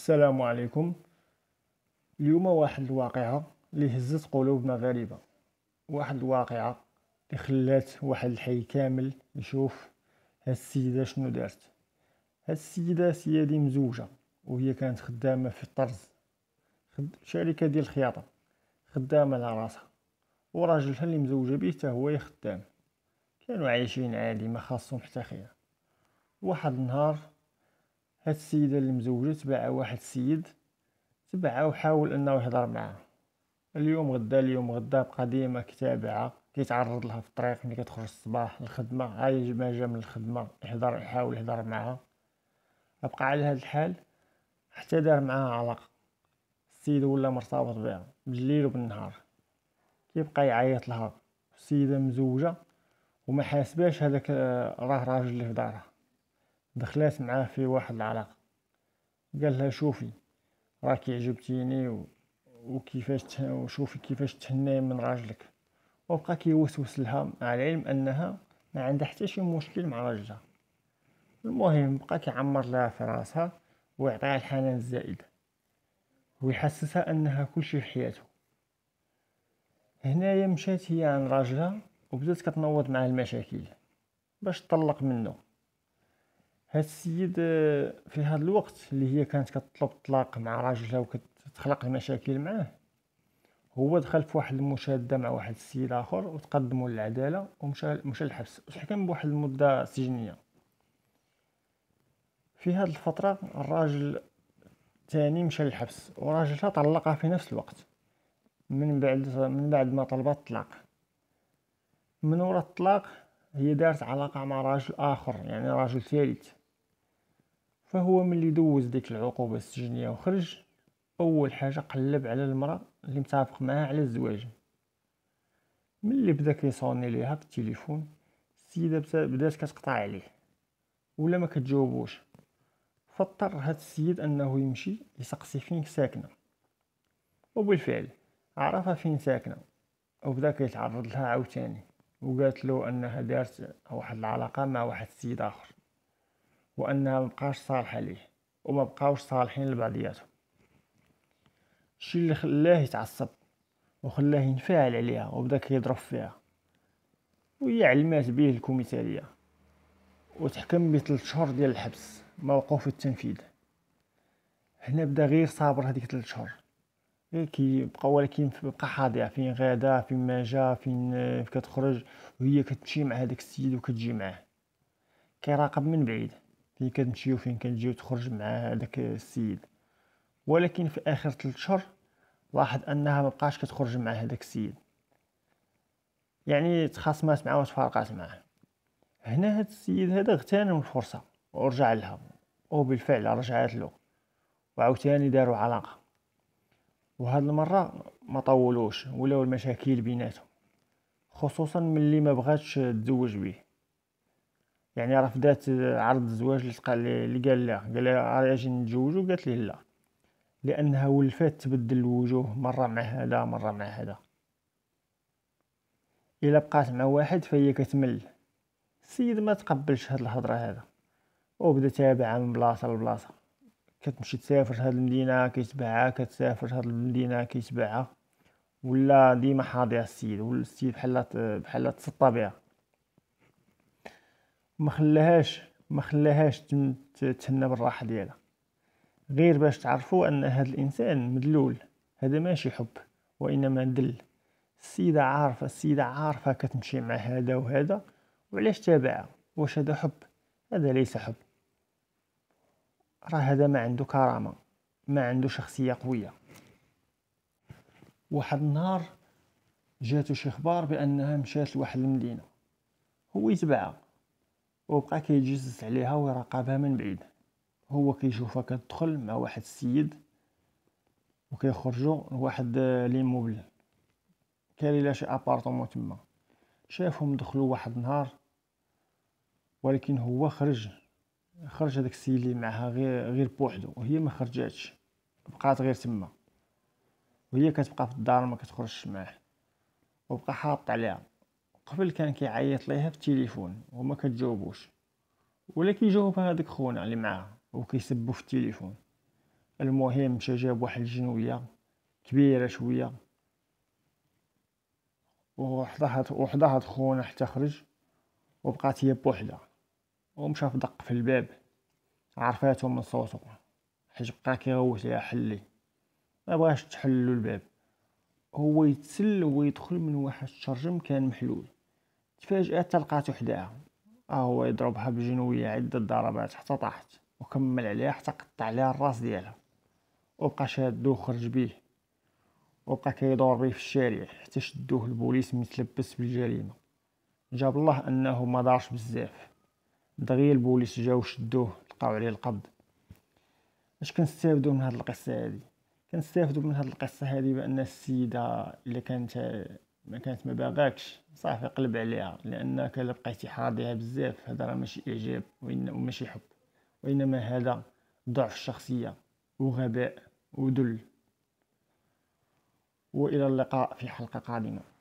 السلام عليكم اليوم واحد الواقعة اللي هزت قلوب مغاربة واحد الواقعة اللي خلات واحد الحي كامل يشوف هاد السيدة شنو دارت هاد السيدة سيادي مزوجة وهي كانت خدامة في الطرز شركة ديال الخياطة خدامة على راسها وراجلها اللي مزوجة بيه هو خدام كانوا عايشين عادي ما خاصهم حتى خير واحد النهار هاد السيدة اللي مزوجة تبعها واحد السيد تبعها وحاول انه يهضر معها اليوم غدا اليوم غدا بقى ديما كتابعها كيتعرض لها في الطريق ملي كتخرج الصباح الخدمة هاي ما جا من الخدمة يحضر يحاول يهضر معها بقى على هاد الحال حتى دار معاها علاقة السيد ولا مرتبط بها بالليل وبالنهار كيبقى يعيط لها السيدة مزوجة وما حاسباش هذاك آه، راه راجل اللي في دارها دخلات معاه في واحد العلاقة قال لها شوفي راكي عجبتيني و... وكيفاش ته... وشوفي كيفاش تهني من راجلك وبقى كيوسوس لها مع العلم انها ما عندها حتى شي مشكل مع راجلها المهم بقى كيعمر لها في راسها ويعطيها الحنان الزائد ويحسسها انها كلشي في حياته هنايا مشات هي عن راجلها وبدات كتنوض معاه المشاكل باش تطلق منه هاد السيد آه، في هاد الوقت اللي هي كانت كتطلب طلاق مع راجلها وكتخلق المشاكل معاه هو دخل في واحد المشاده مع واحد السيد اخر وتقدموا للعداله ومشى مشى للحبس وتحكم بواحد المده سجنيه في هاد الفتره الراجل تاني مشى للحبس وراجلها طلقها في نفس الوقت من بعد من بعد ما طلبت الطلاق من وراء الطلاق هي دارت علاقة مع راجل آخر يعني راجل ثالث فهو ملي دوز ديك العقوبة السجنية وخرج أول حاجة قلب على المرأة اللي متعافق معاها على الزواج ملي بدا كيصوني ليها في التليفون السيدة بدات كتقطع عليه ولا ما كتجاوبوش فاضطر هاد السيد انه يمشي يسقسي فين ساكنة وبالفعل عرفها فين ساكنة وبدا كيتعرض لها عاوتاني وقالت له انها دارت واحد العلاقة مع واحد السيد اخر وأنها مبقاش صالحة ليه وما بقاوش صالحين لبعضياتهم الشي اللي خلاه يتعصب وخلاه ينفعل عليها وبدا كيضرب فيها وهي علمات بيه الكوميتالية وتحكم بثلاث شهور ديال الحبس موقوف التنفيذ هنا بدا غير صابر هذيك ثلاث شهور غير كيبقى ولكن بقى حاضر فين غادا فين ما جا فين كتخرج وهي كتمشي مع هذاك السيد وكتجي معاه كيراقب من بعيد فين كتمشيو وفين كنجيو تخرج مع هذاك السيد ولكن في اخر 3 شهور لاحظ انها مابقاش كتخرج مع هذاك السيد يعني تخاصمات معاه وتفارقات معاه هنا هاد السيد هذا اغتنم الفرصه ورجع لها وبالفعل رجعت له وعاوتاني داروا علاقه وهاد المره ما طولوش ولاو المشاكل بيناتهم خصوصا ملي ما بغاتش تزوج بيه يعني فدات عرض الزواج اللي تقال اللي قال لها قال لها اجي نتزوجو قالت لي لا لانها ولفات تبدل الوجوه مره مع هذا مره مع هذا الا بقات مع واحد فهي كتمل السيد ما تقبلش هاد الهضره هذا وبدا تابعها من بلاصه لبلاصه كتمشي تسافر هاد المدينه كيتبعها كتسافر هاد المدينه كيتبعها ولا ديما حاضيها السيد والسيد بحال بحال تسطى بها ما خلاهاش ما خلاهاش تهنى بالراحه ديالها غير باش تعرفوا ان هذا الانسان مدلول هذا ماشي حب وانما دل السيده عارفه السيده عارفه كتمشي مع هذا وهذا وعلاش تابعها واش هذا حب هذا ليس حب راه هذا ما عنده كرامه ما عنده شخصيه قويه واحد النهار جاتو شي اخبار بانها مشات لواحد المدينه هو يتبعها وبقى كيتجسس عليها ويراقبها من بعيد هو كيشوفها كتدخل مع واحد السيد وكيخرجوا لواحد ليموبل كان لا شي ابارطمون تما شافهم دخلوا واحد النهار ولكن هو خرج خرج هذاك السيد اللي معها غير غير بوحدو وهي ما خرجاتش بقات غير تما وهي كتبقى في الدار ما كتخرجش معاه وبقى حاط عليها قبل كان كيعيط ليها في التليفون وما كتجاوبوش ولا كيجاوبها هذاك خونا اللي معاها وكيسبو في التليفون المهم مشى جاب واحد الجنويه كبيره شويه وحضاها وحضاها خونا حتى خرج وبقات هي بوحدها ومشى دق في الباب عرفاتو من صوتو حيت بقى كيغوت ليها حلي ما بغاش تحلو الباب هو يتسل ويدخل من واحد الشرجم كان محلول تفاجأت تلقات وحدها هو يضربها بجنوية عدة ضربات حتى طاحت وكمل عليها حتى قطع عليها الراس ديالها وبقى شادو وخرج بيه وبقى كيدور بيه في الشارع حتى شدوه البوليس متلبس بالجريمه جاب الله انه ما دارش بزاف دغيا البوليس جاو شدوه لقاو عليه القبض اش كنستافدو من هاد القصه هادي كنستافدو من هاد القصه هادي بان السيده اللي كانت ما كانت ما باغاكش صافي قلب عليها لانك الا بقيتي حاضيها بزاف هذا راه ماشي اعجاب وماشي حب وانما هذا ضعف الشخصيه وغباء ودل والى اللقاء في حلقه قادمه